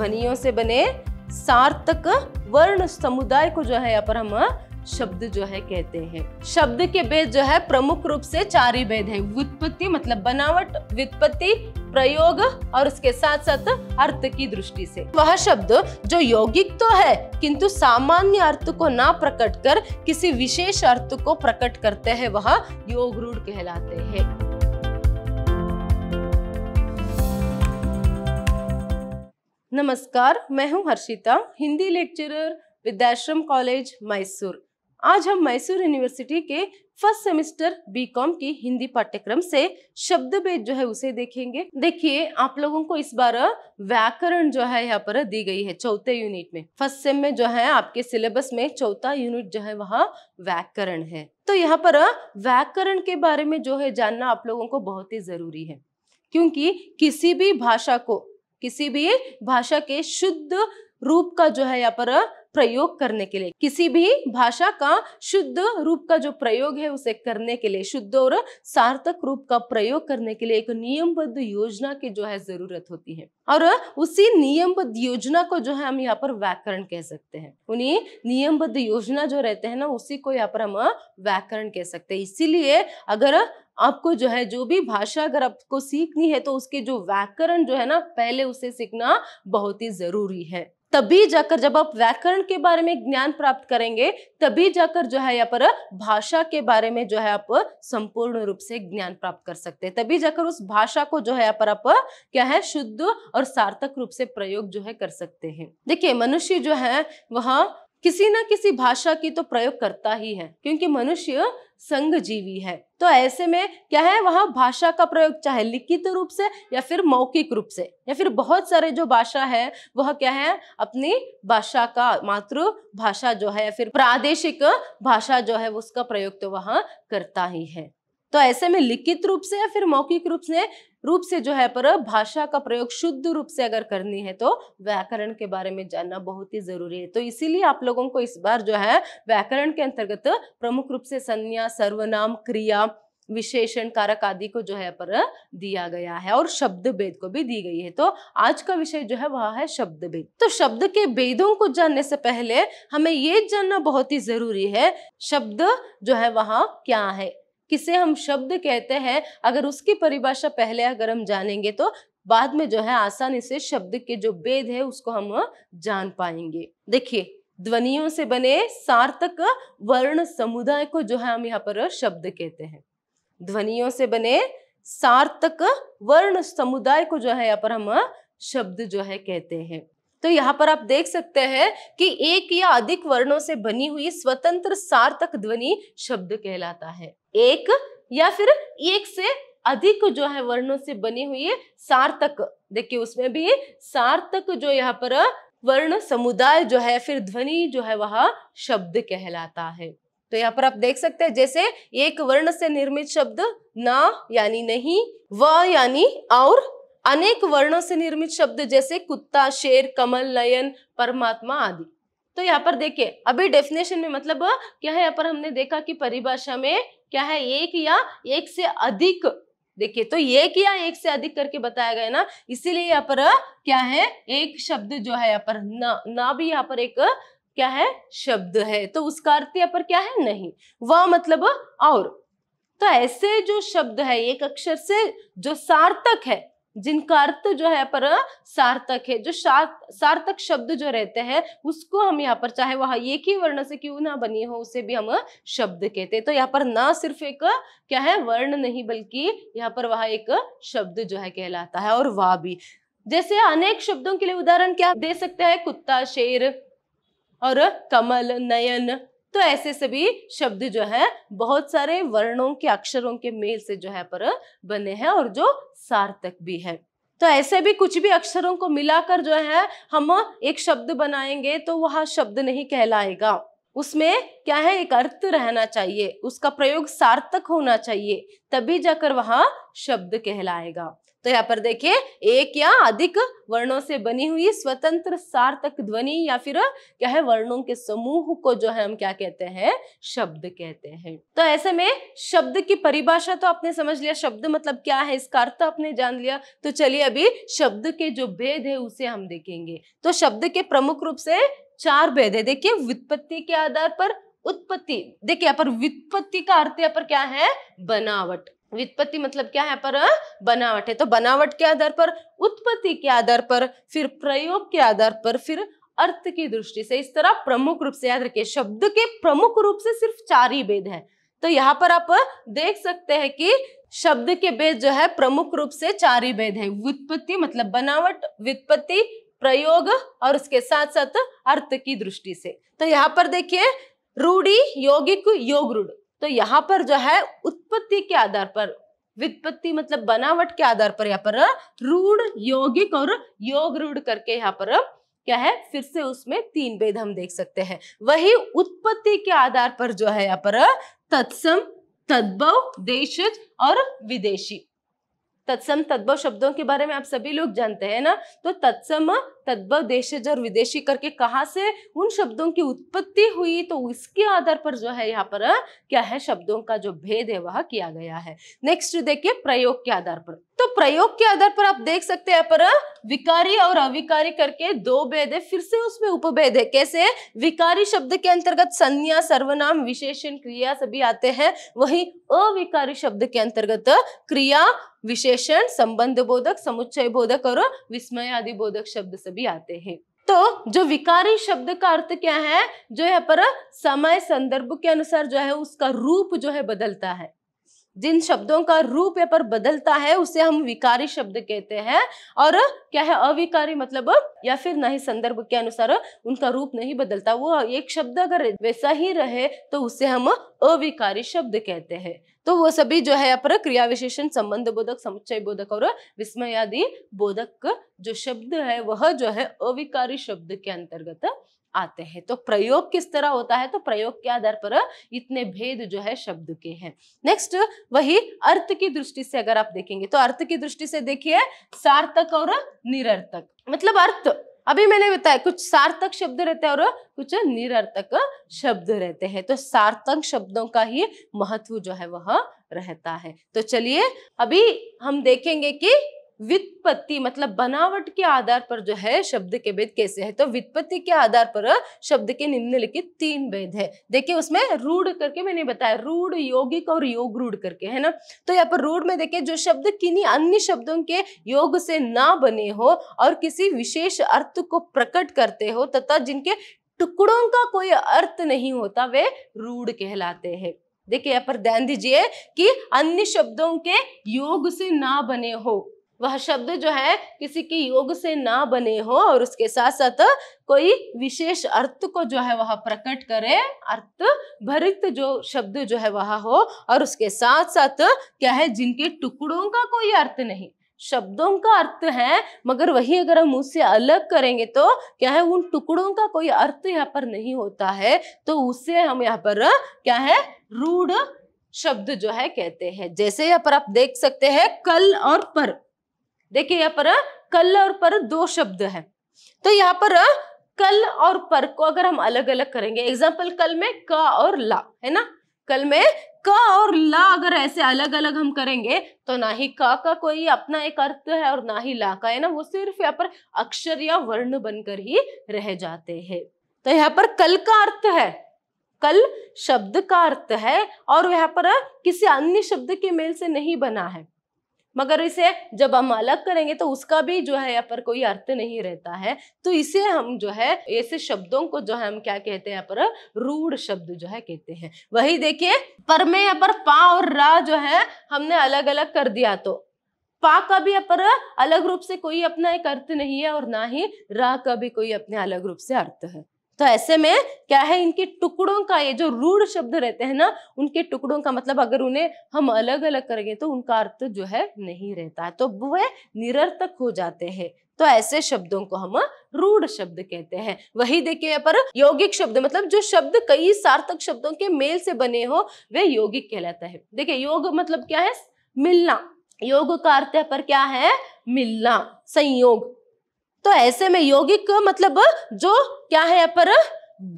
ध्वनियों से बने सार्थक वर्ण समुदाय को जो है यहाँ पर हम शब्द जो है कहते हैं शब्द के भेद जो है प्रमुख रूप से चार ही भेद है व्युत्पत्ति मतलब बनावट व्युत्पत्ति प्रयोग और उसके साथ साथ अर्थ की दृष्टि से वह शब्द जो यौगिक तो है किंतु सामान्य अर्थ को ना प्रकट कर किसी विशेष अर्थ को प्रकट करते हैं वह योगरूढ़ कहलाते हैं नमस्कार मैं हूं हर्षिता हिंदी लेक्चरर विद्याश्रम कॉलेज मैसूर आज हम मैसूर यूनिवर्सिटी के फर्स्ट सेमेस्टर बीकॉम की हिंदी पाठ्यक्रम से शब्द भेद जो है उसे देखेंगे देखिए आप लोगों को इस बार व्याकरण जो है यहाँ पर दी गई है चौथे यूनिट में फर्स्ट सेम में जो है आपके सिलेबस में चौथा यूनिट जो है वह व्याकरण है तो यहाँ पर व्याकरण के बारे में जो है जानना आप लोगों को बहुत ही जरूरी है क्योंकि किसी भी भाषा को किसी भी भाषा के शुद्ध रूप का जो है यहाँ पर प्रयोग करने के लिए किसी भी भाषा का शुद्ध रूप का जो प्रयोग है उसे करने के लिए शुद्ध और सार्थक रूप का प्रयोग करने के लिए एक नियमबद्ध योजना की जो है जरूरत होती है और उसी नियमबद्ध योजना को जो है हम यहाँ पर व्याकरण कह सकते हैं उन्हीं नियमबद्ध योजना जो रहते हैं ना उसी को यहाँ पर हम व्याकरण कह सकते हैं इसीलिए अगर आपको जो है जो भी भाषा अगर आपको सीखनी है तो उसके जो व्याकरण जो है ना पहले उसे सीखना बहुत ही जरूरी है तभी जाकर जब आप व्याकरण के बारे में ज्ञान प्राप्त करेंगे तभी जाकर जो है यहाँ पर भाषा के बारे में जो है आप संपूर्ण रूप से ज्ञान प्राप्त कर सकते हैं तभी जाकर उस भाषा को जो है यहाँ पर आप क्या है शुद्ध और सार्थक रूप से प्रयोग जो है कर सकते हैं देखिए मनुष्य जो है वह किसी ना किसी भाषा की तो प्रयोग करता ही है क्योंकि मनुष्य संघ जीवी है तो ऐसे में क्या है वहां भाषा का प्रयोग चाहे लिखित रूप से या फिर मौखिक रूप से या फिर बहुत सारे जो भाषा है वह क्या है अपनी भाषा का मातृ भाषा जो है या फिर प्रादेशिक भाषा जो है उसका प्रयोग तो वहां करता ही है तो ऐसे में लिखित रूप से या फिर मौखिक रूप से रूप से जो है पर भाषा का प्रयोग शुद्ध रूप से अगर करनी है तो व्याकरण के बारे में जानना बहुत ही जरूरी है तो इसीलिए आप लोगों को इस बार जो है व्याकरण के अंतर्गत प्रमुख रूप से संज्ञा सर्वनाम क्रिया विशेषण कारक आदि को जो है पर दिया गया है और शब्द भेद को भी दी गई है तो आज का विषय जो है वह है शब्द भेद तो शब्द के भेदों को जानने से पहले हमें ये जानना बहुत ही जरूरी है शब्द जो है वहाँ क्या है किसे हम शब्द कहते हैं अगर उसकी परिभाषा पहले अगर हम जानेंगे तो बाद में जो है आसानी से शब्द के जो भेद है उसको हम जान पाएंगे देखिए ध्वनियों से बने सार्थक वर्ण समुदाय को जो है हम यहाँ पर शब्द कहते हैं ध्वनियों से बने सार्थक वर्ण समुदाय को जो है यहाँ पर हम शब्द जो है कहते हैं तो यहाँ पर आप देख सकते हैं कि एक या अधिक वर्णों से बनी हुई स्वतंत्र सार्थक ध्वनि शब्द कहलाता है एक या फिर एक से अधिक जो है वर्णों से बनी हुई सार्थक देखिए उसमें भी सार्थक जो यहाँ पर वर्ण समुदाय जो है फिर ध्वनि जो है वह शब्द कहलाता है तो यहाँ पर आप देख सकते हैं जैसे एक वर्ण से निर्मित शब्द ना यानी नहीं व यानी और अनेक वर्णों से निर्मित शब्द जैसे कुत्ता शेर कमल नयन परमात्मा आदि तो यहाँ पर देखिए अभी डेफिनेशन में मतलब क्या है यहाँ पर हमने देखा कि परिभाषा में क्या है एक या एक से अधिक देखिए तो एक या एक से अधिक करके बताया गया ना इसीलिए यहाँ पर क्या है एक शब्द जो है यहाँ पर ना ना भी यहाँ पर एक क्या है शब्द है तो उसका अर्थ यहाँ पर क्या है नहीं वह मतलब और तो ऐसे जो शब्द है एक अक्षर से जो सार्थक है जिनका अर्थ जो है पर सार्थक है जो सार्थक शब्द जो रहते हैं उसको हम यहाँ पर चाहे वह एक ही वर्ण से क्यों ना बनी हो उसे भी हम शब्द कहते हैं तो यहाँ पर ना सिर्फ एक क्या है वर्ण नहीं बल्कि यहाँ पर वह एक शब्द जो है कहलाता है और वाह भी जैसे अनेक शब्दों के लिए उदाहरण क्या दे सकते हैं कुत्ता शेर और कमल नयन तो ऐसे सभी शब्द जो है बहुत सारे वर्णों के अक्षरों के मेल से जो है पर बने हैं और जो सार्थक भी है तो ऐसे भी कुछ भी अक्षरों को मिलाकर जो है हम एक शब्द बनाएंगे तो वह शब्द नहीं कहलाएगा उसमें क्या है एक अर्थ रहना चाहिए उसका प्रयोग सार्थक होना चाहिए तभी जाकर वहां शब्द कहलाएगा तो यहाँ पर देखिए एक या अधिक वर्णों से बनी हुई स्वतंत्र सार्थक ध्वनि या फिर क्या है वर्णों के समूह को जो है हम क्या कहते हैं शब्द कहते हैं तो ऐसे में शब्द की परिभाषा तो आपने समझ लिया शब्द मतलब क्या है इसका अर्थ आपने जान लिया तो चलिए अभी शब्द के जो भेद है उसे हम देखेंगे तो शब्द के प्रमुख रूप से चार भेद है देखिए व्युत्पत्ति के आधार पर उत्पत्ति देखिए यहाँ पर व्युत्पत्ति का अर्थ यहाँ पर क्या है बनावट वित्पत्ति मतलब क्या यहाँ पर बनावट है तो बनावट के आधार पर उत्पत्ति के आधार पर फिर प्रयोग के आधार पर फिर अर्थ की दृष्टि से इस तरह प्रमुख रूप से याद रखिए शब्द के प्रमुख रूप से सिर्फ चार ही भेद है तो यहाँ पर आप देख सकते हैं कि शब्द के भेद जो है प्रमुख रूप से चार ही भेद है व्युत्पत्ति मतलब बनावट व्युत्पत्ति प्रयोग और उसके साथ साथ अर्थ की दृष्टि से तो यहाँ पर देखिए रूढ़ी यौगिक योग रूढ़ तो यहाँ पर जो है उत्पत्ति के आधार पर वित्पत्ति मतलब बनावट के आधार पर यहाँ पर रूढ़ योगिक और योग रूढ़ करके यहाँ पर क्या है फिर से उसमें तीन भेद हम देख सकते हैं वही उत्पत्ति के आधार पर जो है यहाँ पर तत्सम तद्भव देशज और विदेशी तत्सम तद्भव शब्दों के बारे में आप सभी लोग जानते हैं ना तो तत्सम तद्भव देशज और विदेशी करके कहा से उन शब्दों की उत्पत्ति हुई तो उसके आधार पर जो है यहाँ पर क्या है शब्दों का जो भेद है वह किया गया है नेक्स्ट देखिए प्रयोग के आधार पर तो प्रयोग के आधार पर आप देख सकते हैं पर विकारी और अविकारी करके दो भेद है फिर से उसमें उपभेद है कैसे विकारी शब्द के अंतर्गत संज्ञा सर्वनाम विशेषण क्रिया सभी आते हैं वही अविकारी शब्द के अंतर्गत क्रिया विशेषण संबंध बोधक समुच्चय बोधक और आदि बोधक शब्द सभी सभी आते हैं तो जो विकारी शब्द का अर्थ क्या है जो यहाँ पर समय संदर्भ के अनुसार जो है उसका रूप जो है बदलता है जिन शब्दों का रूप यहाँ पर बदलता है उसे हम विकारी शब्द कहते हैं और क्या है अविकारी मतलब या फिर नहीं संदर्भ के अनुसार उनका रूप नहीं बदलता वो एक शब्द अगर वैसा ही रहे तो उसे हम अविकारी शब्द कहते हैं तो वो सभी जो है यहाँ पर क्रिया विशेषण संबंध बोधक समुच्चय बोधक और विस्मयादि बोधक जो शब्द है वह जो है अविकारी शब्द के अंतर्गत आते हैं तो प्रयोग किस तरह होता है तो प्रयोग के आधार पर इतने भेद जो है शब्द के हैं नेक्स्ट वही अर्थ की दृष्टि से अगर आप देखेंगे तो अर्थ की दृष्टि से देखिए सार्थक और निरर्थक मतलब अर्थ अभी मैंने बताया कुछ सार्थक शब्द रहते हैं और कुछ निरर्थक शब्द रहते हैं तो सार्थक शब्दों का ही महत्व जो है वह रहता है तो चलिए अभी हम देखेंगे कि वित्पत्ति मतलब बनावट के आधार पर जो है शब्द के भेद कैसे है तो वित्पत्ति के आधार पर शब्द के निम्नलिखित तीन भेद है देखिए उसमें रूढ़ करके मैंने बताया रूढ़ योगिक और योग रूढ़ करके है ना तो यहाँ पर रूढ़ में देखिए जो शब्द किन्हीं अन्य शब्दों के योग से ना बने हो और किसी विशेष अर्थ को प्रकट करते हो तथा जिनके टुकड़ों का कोई अर्थ नहीं होता वे रूढ़ कहलाते हैं देखिए यहाँ पर ध्यान दीजिए कि अन्य शब्दों के योग से ना बने हो वह शब्द जो है किसी के योग से ना बने हो और उसके साथ साथ कोई विशेष अर्थ को जो है वह प्रकट करे अर्थ भरित जो शब्द जो है वह हो और उसके साथ साथ क्या है जिनके टुकड़ों का कोई अर्थ नहीं शब्दों का अर्थ है मगर वही अगर हम उससे अलग करेंगे तो क्या है उन टुकड़ों का कोई अर्थ यहाँ पर नहीं होता है तो उसे हम यहाँ पर क्या है रूढ़ शब्द जो है कहते हैं जैसे यहाँ पर आप देख सकते हैं कल और पर देखिए यहाँ पर कल और पर दो शब्द है तो यहाँ पर कल और पर को अगर हम अलग अलग करेंगे एग्जाम्पल कल में क और ला है ना कल में क और ला अगर ऐसे अलग अलग हम करेंगे तो ना ही का का कोई अपना एक अर्थ है और ना ही ला का है ना वो सिर्फ यहाँ पर अक्षर या वर्ण बनकर ही रह जाते हैं तो यहाँ पर कल का अर्थ है कल शब्द का अर्थ है और यहाँ पर किसी अन्य शब्द के मेल से नहीं बना है मगर इसे जब हम अलग करेंगे तो उसका भी जो है यहाँ पर कोई अर्थ नहीं रहता है तो इसे हम जो है ऐसे शब्दों को जो है हम क्या कहते हैं यहाँ पर रूढ़ शब्द जो है कहते हैं वही देखिए पर में यहाँ पर पा और रा जो है हमने अलग अलग कर दिया तो पा का भी पर अलग रूप से कोई अपना एक अर्थ नहीं है और ना ही रा का भी कोई अपने अलग रूप से अर्थ है तो ऐसे में क्या है इनके टुकड़ों का ये जो रूढ़ शब्द रहते हैं ना उनके टुकड़ों का मतलब अगर उन्हें हम अलग अलग करेंगे तो उनका अर्थ जो है नहीं रहता है तो वह निरर्थक हो जाते हैं तो ऐसे शब्दों को हम रूढ़ शब्द कहते हैं वही देखिए पर यौगिक शब्द मतलब जो शब्द कई सार्थक शब्दों के मेल से बने हो वे यौगिक कहलाता है देखिए योग मतलब क्या है मिलना योग का अर्थ पर क्या है मिलना संयोग तो ऐसे में यौगिक मतलब जो क्या है यहाँ पर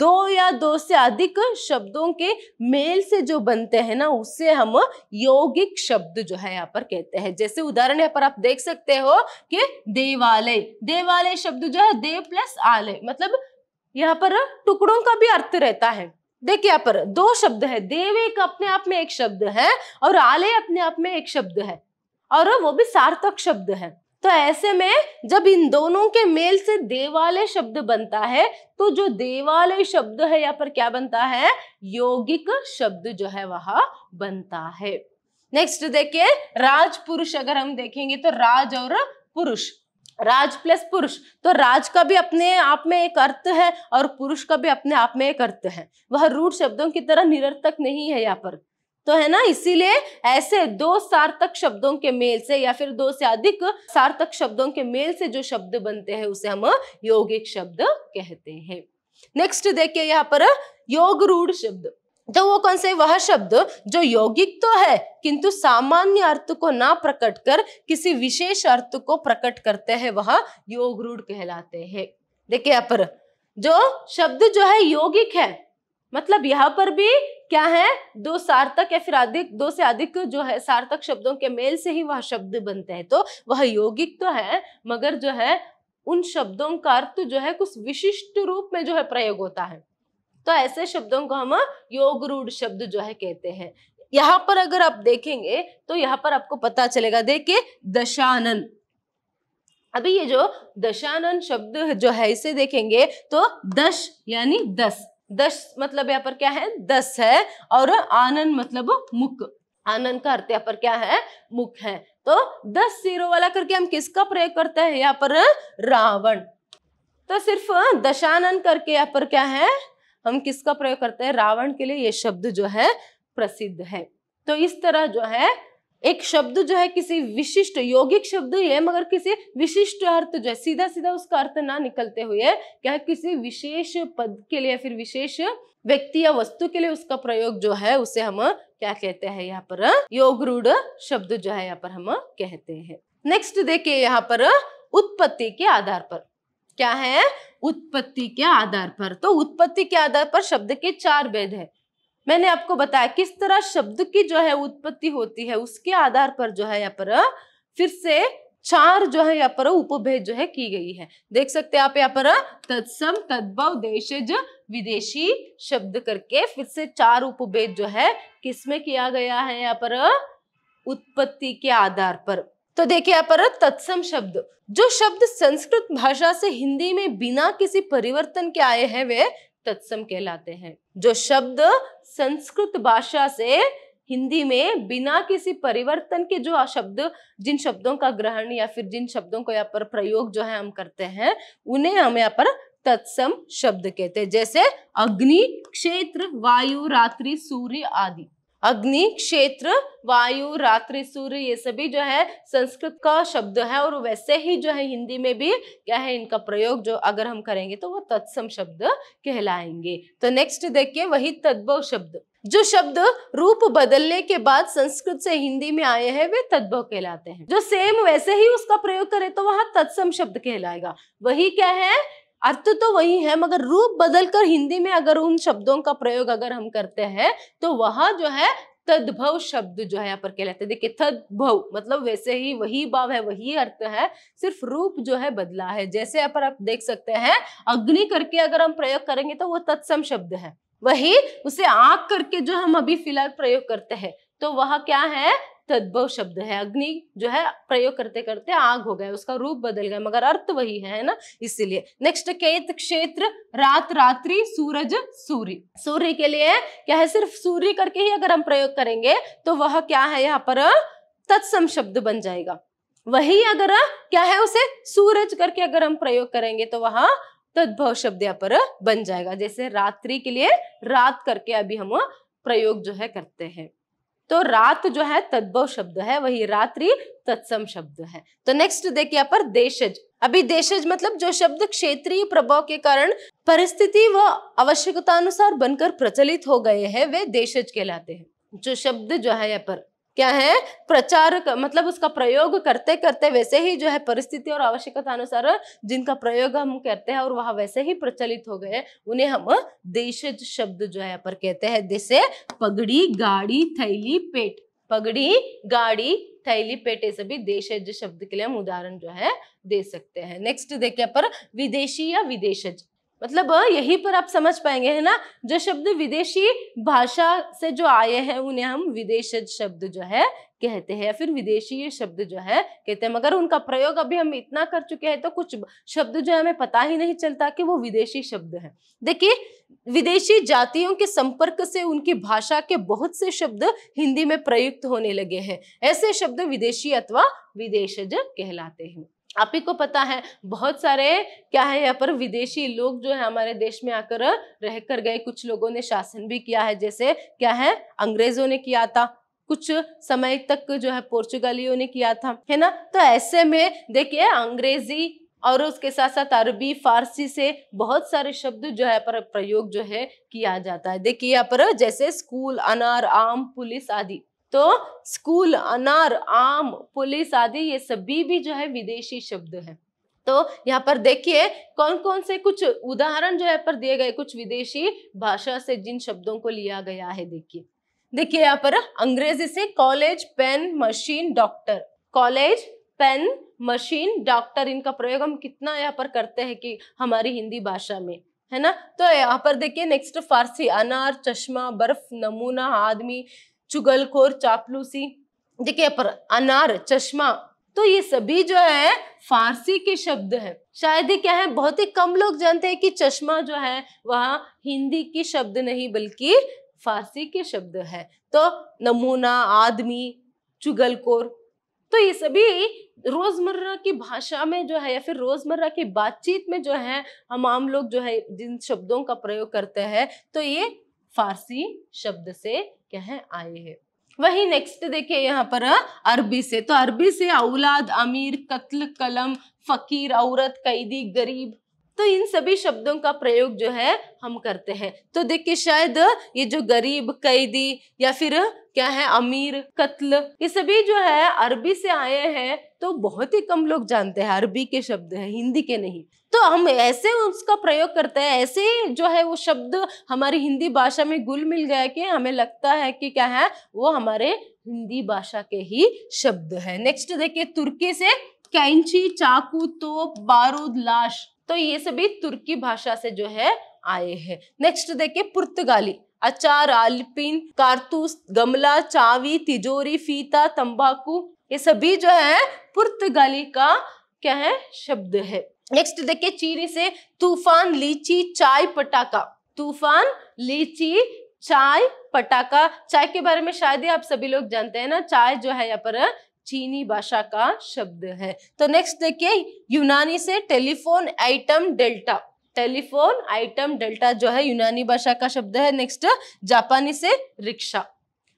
दो या दो से अधिक शब्दों के मेल से जो बनते हैं ना उससे हम यौगिक शब्द जो है यहाँ पर कहते हैं जैसे उदाहरण यहाँ पर आप देख सकते हो कि देवालय देवालय शब्द जो है देव प्लस आलय मतलब यहाँ पर टुकड़ों का भी अर्थ रहता है देखिए यहाँ पर दो शब्द है देव एक अपने आप में एक शब्द है और आलय अपने आप में एक शब्द है और वो भी सार्थक शब्द है तो ऐसे में जब इन दोनों के मेल से देवालय शब्द बनता है तो जो देवालय शब्द है यहाँ पर क्या बनता है यौगिक शब्द जो है वह बनता है नेक्स्ट देखिए राज पुरुष अगर हम देखेंगे तो राज और पुरुष राज प्लस पुरुष तो राज का भी अपने आप में एक अर्थ है और पुरुष का भी अपने आप में एक अर्थ है वह रूढ़ शब्दों की तरह निरर्थक नहीं है यहाँ पर तो है ना इसीलिए ऐसे दो सार्थक शब्दों के मेल से या फिर दो से अधिक सार्थक शब्दों के मेल से जो शब्द बनते हैं उसे हम यौगिक शब्द कहते हैं नेक्स्ट देखिए यहाँ पर योग रूढ़ शब्द तो वो कौन से वह शब्द जो यौगिक तो है किंतु सामान्य अर्थ को ना प्रकट कर किसी विशेष अर्थ को प्रकट करते हैं वह योग रूढ़ कहलाते हैं देखिए यहाँ पर जो शब्द जो है यौगिक है मतलब यहाँ पर भी क्या है दो सार्थक या फिर अधिक दो से अधिक जो है सार्थक शब्दों के मेल से ही वह शब्द बनते हैं तो वह यौगिक तो है मगर जो है उन शब्दों का अर्थ जो है कुछ विशिष्ट रूप में जो है प्रयोग होता है तो ऐसे शब्दों को हम योग रूढ़ शब्द जो है कहते हैं यहाँ पर अगर आप देखेंगे तो यहाँ पर आपको पता चलेगा देखिए दशानन अभी ये जो दशानन शब्द जो है इसे देखेंगे तो दश यानी दस दस मतलब यहाँ पर क्या है दस है और आनंद मतलब मुख आनंद का अर्थ यहाँ पर क्या है मुख है तो दस सिरों वाला करके हम किसका प्रयोग करते हैं यहाँ पर रावण तो सिर्फ दशानन करके यहाँ पर क्या है हम किसका प्रयोग करते हैं रावण के लिए ये शब्द जो है प्रसिद्ध है तो इस तरह जो है एक शब्द जो है किसी विशिष्ट यौगिक शब्द ही है मगर किसी विशिष्ट अर्थ जो है सीधा सीधा उसका अर्थ ना निकलते हुए क्या किसी विशेष पद के लिए फिर विशेष व्यक्ति या वस्तु के लिए उसका प्रयोग जो है उसे हम क्या कहते हैं यहाँ पर योग रूढ़ शब्द जो है यहाँ पर हम कहते हैं नेक्स्ट देखिए यहाँ पर उत्पत्ति के आधार पर क्या है उत्पत्ति के आधार पर तो उत्पत्ति के आधार पर शब्द के चार वेद है मैंने आपको बताया किस तरह शब्द की जो है उत्पत्ति होती है उसके आधार पर जो है यहाँ पर फिर से चार जो है यहाँ पर उपभेद जो है की गई है देख सकते हैं आप यहाँ पर तत्सम तद्भव देशज विदेशी शब्द करके फिर से चार उपभेद जो है किसमें किया गया है यहाँ पर उत्पत्ति के आधार पर तो देखिए यहाँ पर तत्सम शब्द जो शब्द संस्कृत भाषा से हिंदी में बिना किसी परिवर्तन के आए हैं वे तत्सम कहलाते हैं जो शब्द संस्कृत भाषा से हिंदी में बिना किसी परिवर्तन के जो शब्द जिन शब्दों का ग्रहण या फिर जिन शब्दों को यहाँ पर प्रयोग जो है हम करते हैं उन्हें हम यहाँ पर तत्सम शब्द कहते हैं जैसे अग्नि क्षेत्र वायु रात्रि सूर्य आदि अग्नि क्षेत्र वायु रात्रि सूर्य ये सभी जो है संस्कृत का शब्द है और वैसे ही जो है हिंदी में भी क्या है इनका प्रयोग जो अगर हम करेंगे तो वो तत्सम शब्द कहलाएंगे तो नेक्स्ट देखिए वही तद्भव शब्द जो शब्द रूप बदलने के बाद संस्कृत से हिंदी में आए हैं वे तद्भव कहलाते हैं जो सेम वैसे ही उसका प्रयोग करे तो वहां तत्सम शब्द कहलाएगा वही क्या है अर्थ तो वही है मगर रूप बदलकर हिंदी में अगर उन शब्दों का प्रयोग अगर हम करते हैं तो वह जो है तद्भव शब्द जो है यहाँ पर कहलाते हैं देखिए तद्भव मतलब वैसे ही वही भाव है वही अर्थ है सिर्फ रूप जो है बदला है जैसे यहाँ पर आप देख सकते हैं अग्नि करके अगर हम प्रयोग करेंगे तो वो तत्सम शब्द है वही उसे आग करके जो हम अभी फिलहाल प्रयोग करते हैं तो वह क्या है तद्भव शब्द है अग्नि जो है प्रयोग करते करते आग हो गया उसका रूप बदल गया मगर अर्थ वही है ना इसीलिए नेक्स्ट केत क्षेत्र रात रात्रि सूरज सूर्य सूर्य के लिए क्या है सिर्फ सूर्य करके ही अगर हम प्रयोग करेंगे तो वह क्या है यहाँ पर तत्सम शब्द बन जाएगा वही अगर क्या है उसे सूरज करके अगर हम प्रयोग करेंगे तो वह तद्भव शब्द यहाँ पर बन जाएगा जैसे रात्रि के लिए रात करके अभी हम प्रयोग जो है करते हैं तो रात जो है तद्भव शब्द है वही रात्रि तत्सम शब्द है तो नेक्स्ट देखिए यहाँ पर देशज अभी देशज मतलब जो शब्द क्षेत्रीय प्रभाव के कारण परिस्थिति व आवश्यकता अनुसार बनकर प्रचलित हो गए हैं वे देशज कहलाते हैं जो शब्द जो है यहाँ पर क्या है प्रचार कर, मतलब उसका प्रयोग करते करते वैसे ही जो है परिस्थिति और आवश्यकता अनुसार जिनका प्रयोग हम करते हैं और वह वैसे ही प्रचलित हो गए उन्हें हम देशज शब्द जो है पर कहते हैं जैसे पगड़ी गाड़ी थैली पेट पगड़ी गाड़ी थैली पेट ये सभी देशज शब्द के लिए हम उदाहरण जो है दे सकते हैं नेक्स्ट देखिए पर विदेशी या विदेशज मतलब हाँ, यहीं पर आप समझ पाएंगे है ना जो शब्द विदेशी भाषा से जो आए हैं उन्हें हम विदेशज शब्द जो है कहते हैं या फिर विदेशी शब्द जो है कहते हैं मगर उनका प्रयोग अभी हम इतना कर चुके हैं तो कुछ शब्द जो है हमें पता ही नहीं चलता कि वो विदेशी शब्द है देखिए विदेशी जातियों के संपर्क से उनकी भाषा के बहुत से शब्द हिंदी में प्रयुक्त होने लगे हैं ऐसे शब्द विदेशी अथवा विदेशज कहलाते हैं आप ही को पता है बहुत सारे क्या है यहाँ पर विदेशी लोग जो है हमारे देश में आकर रह कर गए कुछ लोगों ने शासन भी किया है जैसे क्या है अंग्रेजों ने किया था कुछ समय तक जो है पोर्चुगालियों ने किया था है ना तो ऐसे में देखिए अंग्रेजी और उसके साथ साथ अरबी फारसी से बहुत सारे शब्द जो है पर प्रयोग जो है किया जाता है देखिए यहाँ पर जैसे स्कूल अनार आम पुलिस आदि तो स्कूल अनार आम पुलिस आदि ये सभी भी जो है विदेशी शब्द है तो यहाँ पर देखिए कौन कौन से कुछ उदाहरण जो है पर दिए गए कुछ विदेशी भाषा से जिन शब्दों को लिया गया है देखिए देखिए यहाँ पर अंग्रेजी से college pen machine doctor college pen machine doctor इनका प्रयोग हम कितना यहाँ पर करते हैं कि हमारी हिंदी भाषा में है ना तो यहाँ पर देखिए नेक्स्ट फारसी अनार चश्मा बर्फ नमूना आदमी चुगलखोर चापलूसी देखिए पर अनार चश्मा तो ये सभी जो है फारसी के शब्द हैं शायद ही क्या है बहुत ही कम लोग जानते हैं कि चश्मा जो है वह हिंदी की शब्द नहीं बल्कि फारसी के शब्द है तो नमूना आदमी चुगलखोर तो ये सभी रोजमर्रा की भाषा में जो है या फिर रोजमर्रा की बातचीत में जो है हम आम लोग जो है जिन शब्दों का प्रयोग करते हैं तो ये फारसी शब्द से क्या है आए हैं वही नेक्स्ट देखिए यहाँ पर अरबी से तो अरबी से औलाद अमीर कत्ल कलम फकीर औरत कैदी गरीब तो इन सभी शब्दों का प्रयोग जो है हम करते हैं तो देखिए शायद ये जो गरीब कैदी या फिर क्या है अमीर कत्ल ये सभी जो है अरबी से आए हैं तो बहुत ही कम लोग जानते हैं अरबी के शब्द हैं हिंदी के नहीं तो हम ऐसे उसका प्रयोग करते हैं ऐसे जो है वो शब्द हमारी हिंदी भाषा में गुल मिल गया कि हमें लगता है कि क्या है वो हमारे हिंदी भाषा के ही शब्द है नेक्स्ट देखिए तुर्की से कैंची चाकू तोप बारूद लाश तो ये सभी तुर्की भाषा से जो है आए हैं नेक्स्ट देखिए पुर्तगाली अचार आलपिन कारतूस गमला चावी तिजोरी फीता तंबाकू ये सभी जो है पुर्तगाली का क्या है शब्द है नेक्स्ट देखिए चीनी से तूफान लीची चाय पटाखा तूफान लीची चाय पटाखा चाय के बारे में शायद ही आप सभी लोग जानते हैं ना चाय जो है यहाँ पर चीनी भाषा का शब्द है तो नेक्स्ट देखिए यूनानी से telephone item delta telephone item delta जो है यूनानी भाषा का शब्द है नेक्स्ट जापानी से रिक्शा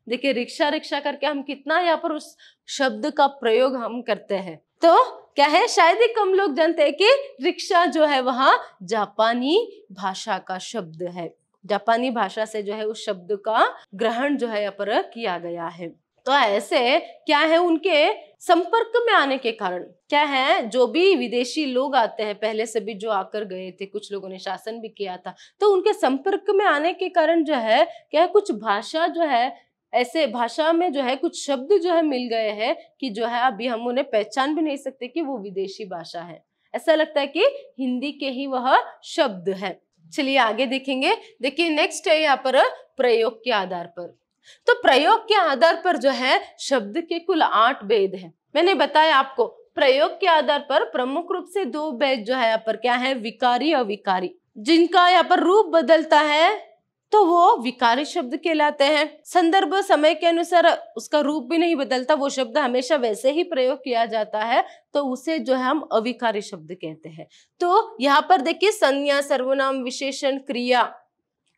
देखिए रिक्शा रिक्शा करके हम कितना यहाँ पर उस शब्द का प्रयोग हम करते हैं तो क्या है शायद ही कम लोग जानते हैं कि रिक्शा जो है वहाँ जापानी भाषा का शब्द है जापानी भाषा से जो है उस शब्द का ग्रहण जो है अपर किया गया है तो ऐसे क्या है उनके संपर्क में आने के कारण क्या है जो भी विदेशी लोग आते हैं पहले से भी जो आकर गए थे कुछ लोगों ने शासन भी किया था तो उनके संपर्क में आने के कारण जो है क्या है कुछ भाषा जो है ऐसे भाषा में जो है कुछ शब्द जो है मिल गए हैं कि जो है अभी हम उन्हें पहचान भी नहीं सकते कि वो विदेशी भाषा है ऐसा लगता है कि हिंदी के ही वह शब्द है चलिए आगे देखेंगे देखिए नेक्स्ट है यहाँ पर प्रयोग के आधार पर तो प्रयोग के आधार पर जो है शब्द के कुल आठ भेद हैं मैंने बताया आपको प्रयोग के आधार पर प्रमुख रूप से दो भेद जो है यहाँ पर क्या है विकारी अविकारी जिनका यहाँ पर रूप बदलता है तो वो विकारी शब्द कहलाते हैं संदर्भ समय के अनुसार उसका रूप भी नहीं बदलता वो शब्द हमेशा वैसे ही प्रयोग किया जाता है तो उसे जो है हम अविकारी शब्द कहते हैं तो यहाँ पर देखिए संज्ञा सर्वनाम विशेषण क्रिया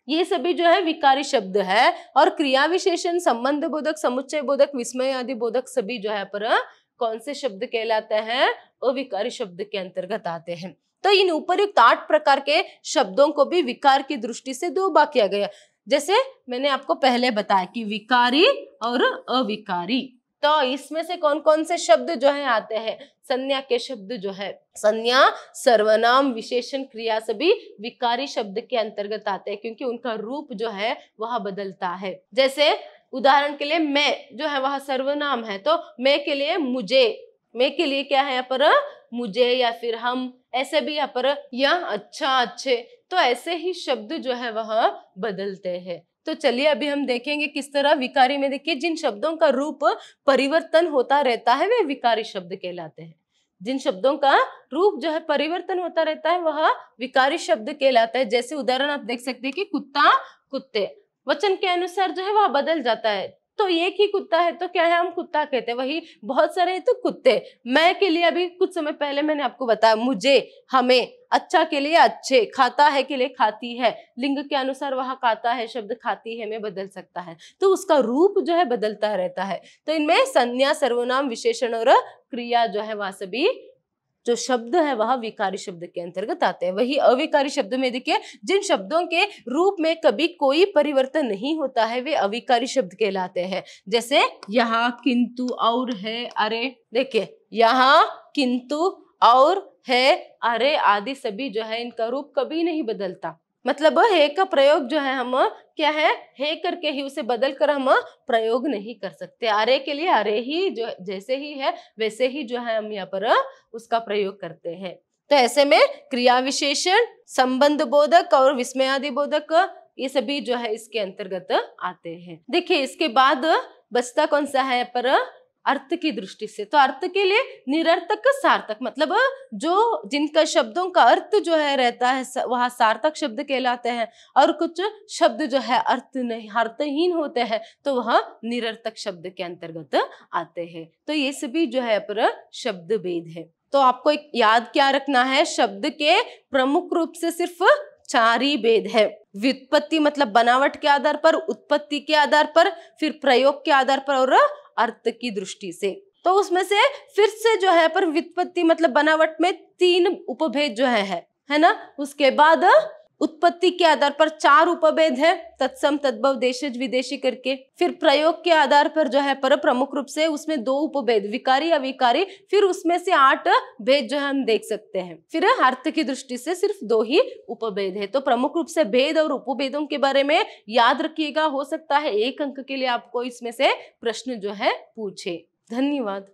ये सभी जो है विकारी शब्द है और क्रिया विशेषण संबंध बोधक समुच्चय बोधक विस्मय आदि बोधक सभी जो है पर कौन से शब्द कहलाते हैं अविकारी शब्द के अंतर्गत आते हैं तो इन उपयुक्त आठ प्रकार के शब्दों को भी विकार की दृष्टि से दोबा किया गया जैसे मैंने आपको पहले बताया कि विकारी और अविकारी तो इसमें से कौन कौन से शब्द जो है आते हैं संज्ञा के शब्द जो है संज्ञा सर्वनाम विशेषण क्रिया सभी विकारी शब्द के अंतर्गत आते हैं क्योंकि उनका रूप जो है वह बदलता है जैसे उदाहरण के लिए मैं जो है वह सर्वनाम है तो मैं के लिए मुझे मैं के लिए क्या है यहाँ पर मुझे या फिर हम ऐसे भी यहाँ पर यह अच्छा अच्छे तो ऐसे ही शब्द जो है वह बदलते हैं तो चलिए अभी हम देखेंगे किस तरह विकारी में देखिए जिन शब्दों का रूप परिवर्तन होता रहता है वे विकारी शब्द कहलाते हैं जिन शब्दों का रूप जो है परिवर्तन होता रहता है वह विकारी शब्द कहलाता है जैसे उदाहरण आप देख सकते हैं कि कुत्ता कुत्ते वचन के अनुसार जो है वह बदल जाता है तो एक ही कुत्ता है तो क्या है हम कुत्ता कहते हैं वही बहुत सारे हैं तो कुत्ते मैं के लिए अभी कुछ समय पहले मैंने आपको बताया मुझे हमें अच्छा के लिए अच्छे खाता है के लिए खाती है लिंग के अनुसार वह खाता है शब्द खाती है में बदल सकता है तो उसका रूप जो है बदलता रहता है तो इनमें संज्ञा सर्वनाम विशेषण और क्रिया जो है वह सभी जो शब्द है वह विकारी शब्द के अंतर्गत आते हैं वही अविकारी शब्द में देखिए जिन शब्दों के रूप में कभी कोई परिवर्तन नहीं होता है वे अविकारी शब्द कहलाते हैं जैसे यहाँ किंतु और है अरे देखिए यहाँ किंतु और है अरे आदि सभी जो है इनका रूप कभी नहीं बदलता मतलब हे का प्रयोग जो है हम क्या है हे करके ही उसे बदल कर हम प्रयोग नहीं कर सकते अरे के लिए अरे ही जो जैसे ही है वैसे ही जो है हम यहाँ पर उसका प्रयोग करते हैं तो ऐसे में क्रिया विशेषण संबंध बोधक और विस्मयादि बोधक ये सभी जो है इसके अंतर्गत आते हैं देखिए इसके बाद बचता कौन सा है पर अर्थ की दृष्टि से तो अर्थ के लिए निरर्थक सार्थक मतलब जो जिनका शब्दों का अर्थ जो है रहता है वह सार्थक शब्द कहलाते हैं और कुछ शब्द जो है अर्थ नहीं अर्थहीन होते हैं तो वह निरर्थक शब्द के अंतर्गत आते हैं तो ये सभी जो है पर शब्द भेद है तो आपको एक याद क्या रखना है शब्द के प्रमुख रूप से सिर्फ चार ही भेद है व्युत्पत्ति मतलब बनावट के आधार पर उत्पत्ति के आधार पर फिर प्रयोग के आधार पर और अर्थ की दृष्टि से तो उसमें से फिर से जो है पर वित्पत्ति मतलब बनावट में तीन उपभेद जो है, है ना उसके बाद उत्पत्ति के आधार पर चार उपभेद है तत्सम तद्भव देशज विदेशी करके फिर प्रयोग के आधार पर जो है पर प्रमुख रूप से उसमें दो उपभेद विकारी अविकारी फिर उसमें से आठ भेद जो है हम देख सकते हैं फिर अर्थ की दृष्टि से सिर्फ दो ही उपभेद है तो प्रमुख रूप से भेद और उपभेदों के बारे में याद रखिएगा हो सकता है एक अंक के लिए आपको इसमें से प्रश्न जो है पूछे धन्यवाद